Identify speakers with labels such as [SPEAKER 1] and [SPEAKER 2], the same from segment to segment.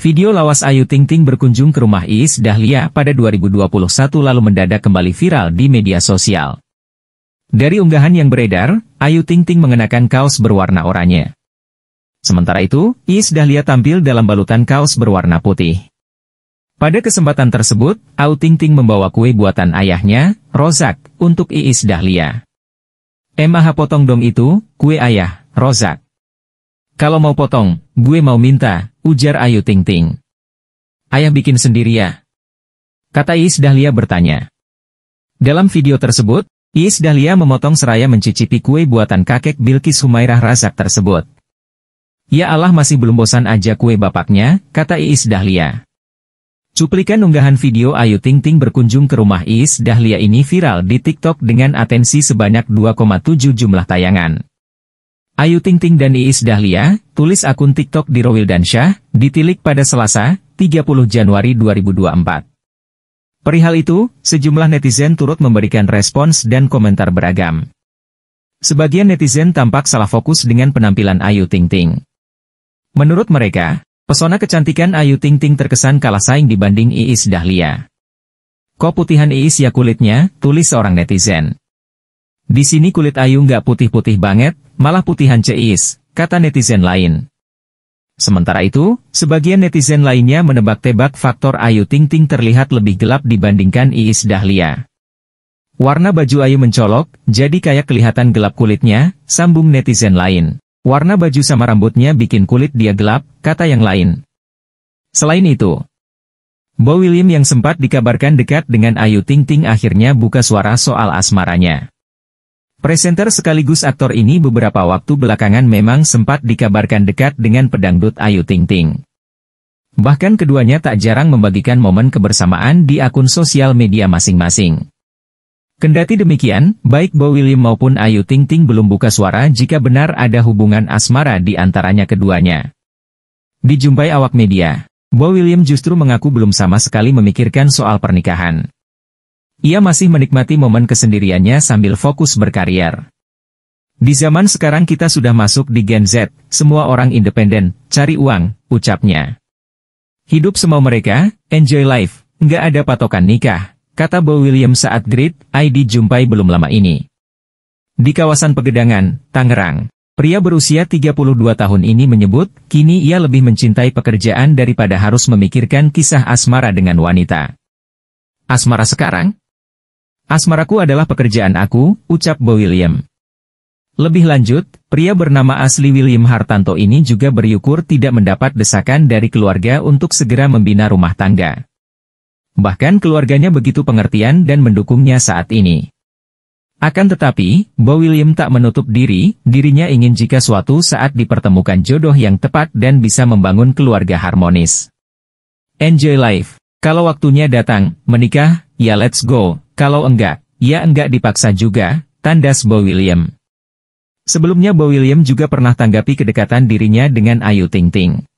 [SPEAKER 1] Video lawas Ayu Ting Ting berkunjung ke rumah Iis Dahlia pada 2021 lalu mendadak kembali viral di media sosial. Dari unggahan yang beredar, Ayu Ting Ting mengenakan kaos berwarna oranye. Sementara itu, Iis Dahlia tampil dalam balutan kaos berwarna putih. Pada kesempatan tersebut, Ayu Ting Ting membawa kue buatan ayahnya, Rozak, untuk Iis Dahlia. Emah potong dong itu, kue ayah, Rozak. Kalau mau potong, Gue mau minta, ujar Ayu Ting Ting. Ayah bikin sendiri ya? Kata Iis Dahlia bertanya. Dalam video tersebut, Iis Dahlia memotong seraya mencicipi kue buatan kakek Bilkis Humairah Razak tersebut. Ya Allah masih belum bosan aja kue bapaknya, kata Iis Dahlia. Cuplikan unggahan video Ayu Ting Ting berkunjung ke rumah Iis Dahlia ini viral di TikTok dengan atensi sebanyak 2,7 jumlah tayangan. Ayu Ting Ting dan Iis Dahlia, tulis akun TikTok di Rowil Syah, ditilik pada Selasa, 30 Januari 2024. Perihal itu, sejumlah netizen turut memberikan respons dan komentar beragam. Sebagian netizen tampak salah fokus dengan penampilan Ayu Ting Ting. Menurut mereka, pesona kecantikan Ayu Ting Ting terkesan kalah saing dibanding Iis Dahlia. Kok putihan Iis ya kulitnya, tulis seorang netizen. Di sini kulit Ayu nggak putih-putih banget, malah putihan ceis, kata netizen lain. Sementara itu, sebagian netizen lainnya menebak-tebak faktor Ayu Ting Ting terlihat lebih gelap dibandingkan Iis Dahlia. Warna baju Ayu mencolok, jadi kayak kelihatan gelap kulitnya, sambung netizen lain. Warna baju sama rambutnya bikin kulit dia gelap, kata yang lain. Selain itu, Bo William yang sempat dikabarkan dekat dengan Ayu Ting Ting akhirnya buka suara soal asmaranya. Presenter sekaligus aktor ini beberapa waktu belakangan memang sempat dikabarkan dekat dengan pedangdut Ayu Ting Ting. Bahkan keduanya tak jarang membagikan momen kebersamaan di akun sosial media masing-masing. Kendati demikian, baik Bo William maupun Ayu Ting Ting belum buka suara jika benar ada hubungan asmara di antaranya keduanya. Dijumpai awak media, Bo William justru mengaku belum sama sekali memikirkan soal pernikahan. Ia masih menikmati momen kesendiriannya sambil fokus berkarier. Di zaman sekarang kita sudah masuk di Gen Z, semua orang independen, cari uang, ucapnya. Hidup semua mereka, enjoy life, nggak ada patokan nikah, kata Bo William saat Grid ID jumpai belum lama ini. Di kawasan Pegedangan, Tangerang, pria berusia 32 tahun ini menyebut, kini ia lebih mencintai pekerjaan daripada harus memikirkan kisah asmara dengan wanita. Asmara sekarang, Asmaraku adalah pekerjaan aku, ucap Bo William. Lebih lanjut, pria bernama asli William Hartanto ini juga beryukur tidak mendapat desakan dari keluarga untuk segera membina rumah tangga. Bahkan keluarganya begitu pengertian dan mendukungnya saat ini. Akan tetapi, Bo William tak menutup diri, dirinya ingin jika suatu saat dipertemukan jodoh yang tepat dan bisa membangun keluarga harmonis. Enjoy life. Kalau waktunya datang, menikah, ya let's go. Kalau enggak, ya enggak dipaksa juga, tandas Bo William. Sebelumnya Bo William juga pernah tanggapi kedekatan dirinya dengan Ayu Ting Ting.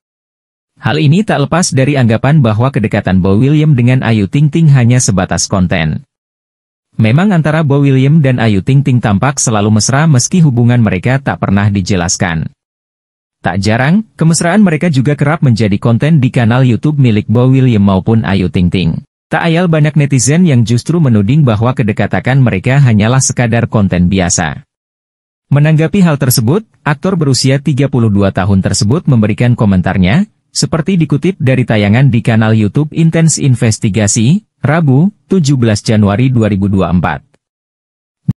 [SPEAKER 1] Hal ini tak lepas dari anggapan bahwa kedekatan Bo William dengan Ayu Ting Ting hanya sebatas konten. Memang antara Bo William dan Ayu Ting Ting tampak selalu mesra meski hubungan mereka tak pernah dijelaskan. Tak jarang, kemesraan mereka juga kerap menjadi konten di kanal YouTube milik Bo William maupun Ayu Ting Ting. Tak ayal banyak netizen yang justru menuding bahwa kedekatan mereka hanyalah sekadar konten biasa. Menanggapi hal tersebut, aktor berusia 32 tahun tersebut memberikan komentarnya, seperti dikutip dari tayangan di kanal YouTube Intense Investigasi, Rabu, 17 Januari 2024.